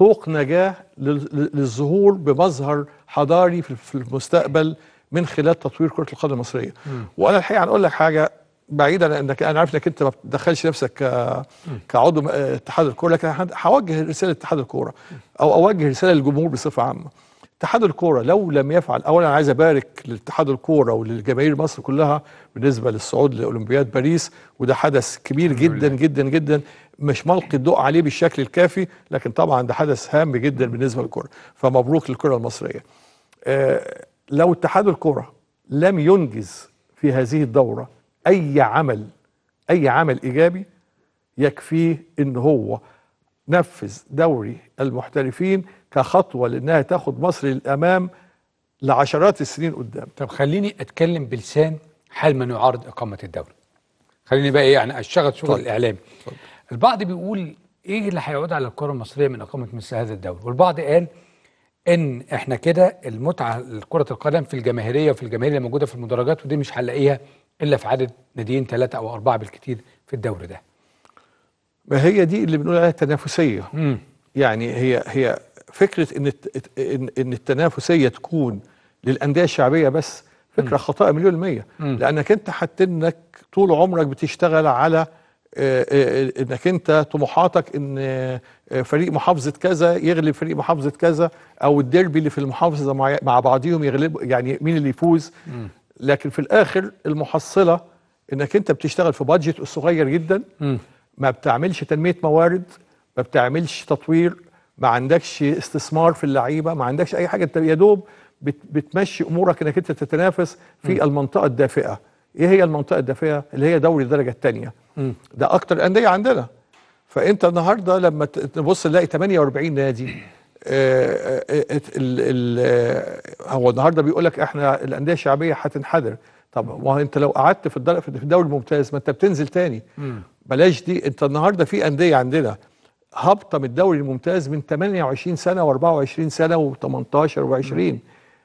طوق نجاح للظهور بمظهر حضاري في المستقبل من خلال تطوير كرة القدم المصرية وأنا الحقيقة هنقول يعني لك حاجة بعيدا انك انا عارف انك انت ما بتدخلش نفسك كعضو اتحاد الكوره لكن هوجه رساله اتحاد الكوره او اوجه رساله للجمهور بصفه عامه اتحاد الكوره لو لم يفعل اولا عايز ابارك لاتحاد الكوره وللجماهير مصر كلها بالنسبه للصعود لاولمبياد باريس وده حدث كبير جدا جدا جدا مش ملقي الضوء عليه بالشكل الكافي لكن طبعا ده حدث هام جدا بالنسبه للكره فمبروك للكره المصريه آه لو اتحاد الكره لم ينجز في هذه الدوره اي عمل اي عمل ايجابي يكفيه ان هو نفذ دوري المحترفين كخطوه لانها تاخد مصر للامام لعشرات السنين قدام طب خليني اتكلم بلسان حال من يعارض اقامه الدوري خليني بقى إيه، يعني اشتغل شغل طيب. الاعلامي طيب. البعض بيقول ايه اللي هيعود على الكره المصريه من اقامه مثل هذا الدوري والبعض قال ان احنا كده المتعه لكره القدم في الجماهيريه وفي الجماهير اللي موجوده في المدرجات ودي مش هنلاقيها الا في عدد ناديين ثلاثه او اربعه بالكثير في الدوري ده ما هي دي اللي بنقول عليها تنافسيه مم. يعني هي هي فكره ان ان التنافسيه تكون للانديه الشعبيه بس فكره خطأ مليون المية مم. لانك انت حتى انك طول عمرك بتشتغل على آه، آه، انك انت طموحاتك ان آه، فريق محافظه كذا يغلب فريق محافظه كذا او الديربي اللي في المحافظه مع بعضيهم يغلب يعني مين اللي يفوز لكن في الاخر المحصله انك انت بتشتغل في بادجت صغير جدا مم. ما بتعملش تنميه موارد ما بتعملش تطوير ما عندكش استثمار في اللعيبه ما عندكش اي حاجه انت يا دوب بتمشي امورك انك انت تتنافس في م. المنطقه الدافئه ايه هي المنطقه الدافئه اللي هي دوري الدرجه الثانيه ده اكتر انديه عندنا فانت النهارده لما تبص تلاقي 48 نادي آه الـ آه، آه، الـ آه، هو النهارده بيقول لك احنا الانديه الشعبيه هتنحدر طب ما انت لو قعدت في الدوري في الدوري الممتاز ما انت بتنزل تاني بلاش دي انت النهارده في انديه عندنا هابطه من الدوري الممتاز من 28 سنه و24 سنه و18 و20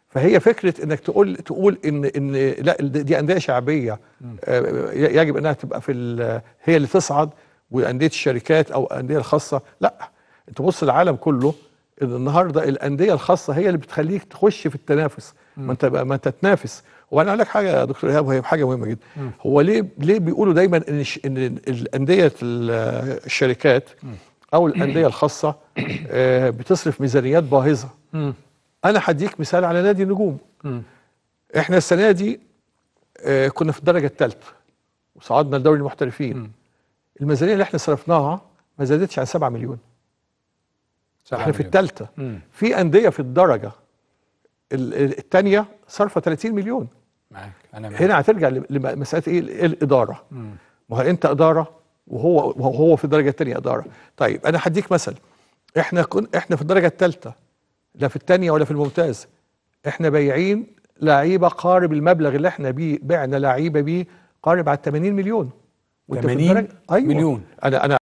فهي فكره انك تقول تقول ان ان لا دي انديه شعبيه آه، يجب انها تبقى في هي اللي تصعد وانديه الشركات او الانديه الخاصه لا انت بص العالم كله ان النهارده الانديه الخاصه هي اللي بتخليك تخش في التنافس ما انت ما انت تنافس وانا اقول لك حاجه يا دكتور ايهاب وهي حاجه مهمه جدا هو ليه ليه بيقولوا دايما ان ان الانديه الشركات او الانديه الخاصه آه، بتصرف ميزانيات باهظه انا هديك مثال على نادي النجوم احنا السنه دي آه، كنا في الدرجه الثالثه وصعدنا لدوري المحترفين الميزانيه اللي احنا صرفناها ما زادتش عن 7 مليون احنا في الثالثه في انديه في الدرجه الثانيه صرفه 30 مليون معاك أنا هنا هترجع لمساله ايه الاداره ما هو انت اداره وهو وهو في الدرجه الثانيه اداره طيب انا هديك مثل احنا كن احنا في الدرجه الثالثه لا في الثانيه ولا في الممتاز احنا بايعين لعيبه قارب المبلغ اللي احنا بيه بعنا لعيبه بيه قارب على 80 مليون 80 أيوة. مليون انا انا